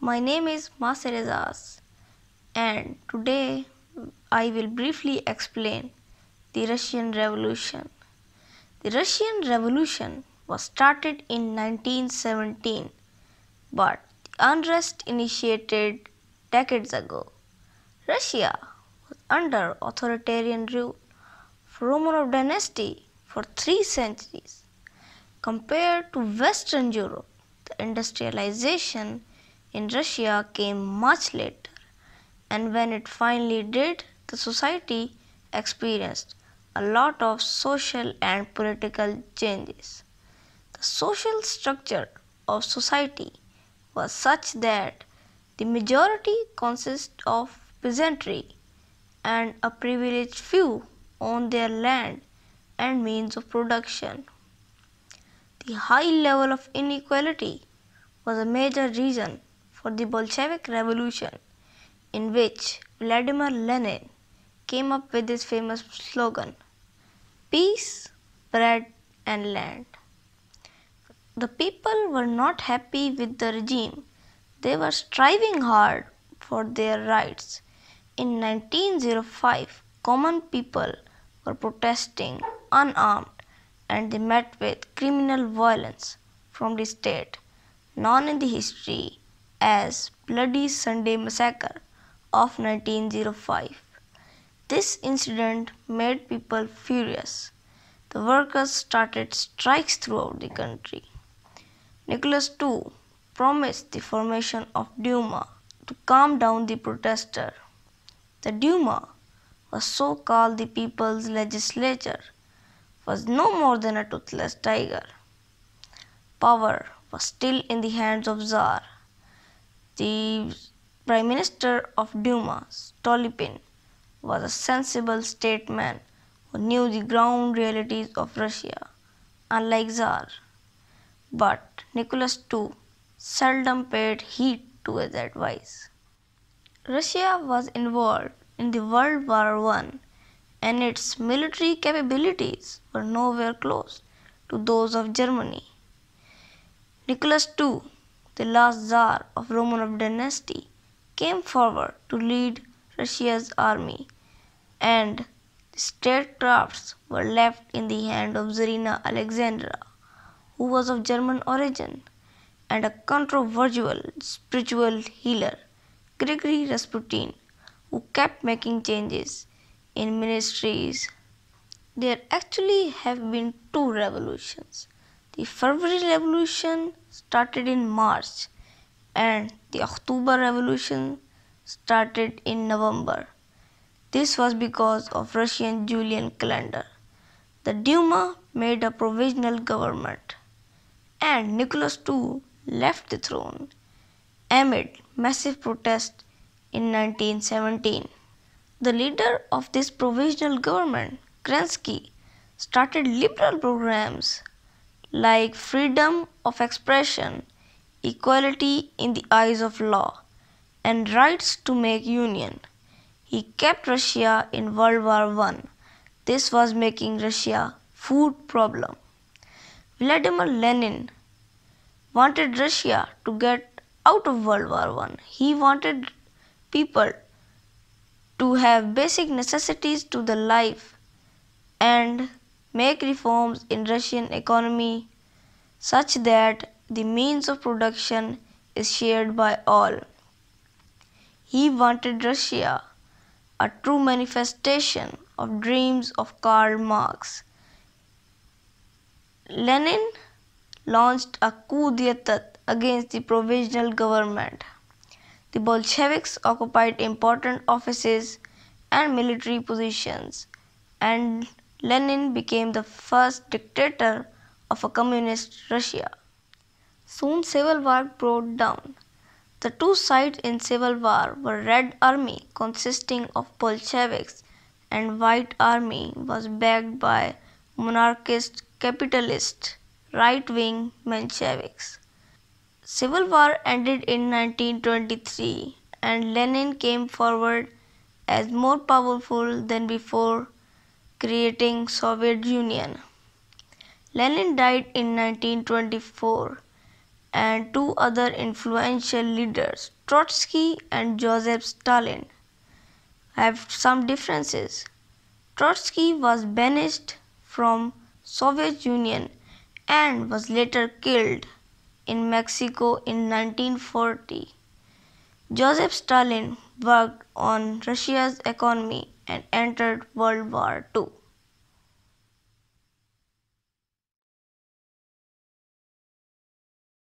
My name is Maserezas and today I will briefly explain the Russian Revolution. The Russian Revolution was started in 1917 but the unrest initiated decades ago. Russia was under authoritarian rule from Romanov dynasty for three centuries. Compared to Western Europe, the industrialization in Russia came much later, and when it finally did, the society experienced a lot of social and political changes. The social structure of society was such that the majority consists of peasantry and a privileged few own their land and means of production. The high level of inequality was a major reason for the Bolshevik Revolution, in which Vladimir Lenin came up with his famous slogan Peace, Bread, and Land. The people were not happy with the regime, they were striving hard for their rights. In 1905, common people were protesting unarmed and they met with criminal violence from the state, known in the history as Bloody Sunday Massacre of 1905. This incident made people furious. The workers started strikes throughout the country. Nicholas II promised the formation of Duma to calm down the protester. The Duma was so called the people's legislature was no more than a toothless tiger. Power was still in the hands of Tsar. The Prime Minister of Duma, Stolypin, was a sensible statesman who knew the ground realities of Russia, unlike Tsar. But Nicholas II seldom paid heed to his advice. Russia was involved in the World War I and its military capabilities were nowhere close to those of Germany. Nicholas II, the last Tsar of Romanov dynasty, came forward to lead Russia's army, and the statecrafts were left in the hand of Tsarina Alexandra, who was of German origin and a controversial spiritual healer, Grigory Rasputin, who kept making changes in ministries. There actually have been two revolutions. The February Revolution started in March and the October Revolution started in November. This was because of Russian Julian calendar. The Duma made a provisional government and Nicholas II left the throne amid massive protest in 1917. The leader of this provisional government, Kerensky, started liberal programs like freedom of expression, equality in the eyes of law, and rights to make union. He kept Russia in World War I. This was making Russia food problem. Vladimir Lenin wanted Russia to get out of World War I. He wanted people to have basic necessities to the life and make reforms in Russian economy such that the means of production is shared by all. He wanted Russia, a true manifestation of dreams of Karl Marx. Lenin launched a coup d'etat against the provisional government. The Bolsheviks occupied important offices and military positions, and Lenin became the first dictator of a communist Russia. Soon civil war broke down. The two sides in civil war were Red Army consisting of Bolsheviks and White Army was backed by monarchist capitalist right-wing Mensheviks. Civil War ended in 1923 and Lenin came forward as more powerful than before creating Soviet Union. Lenin died in 1924 and two other influential leaders, Trotsky and Joseph Stalin, have some differences. Trotsky was banished from Soviet Union and was later killed in Mexico in 1940. Joseph Stalin worked on Russia's economy and entered World War II.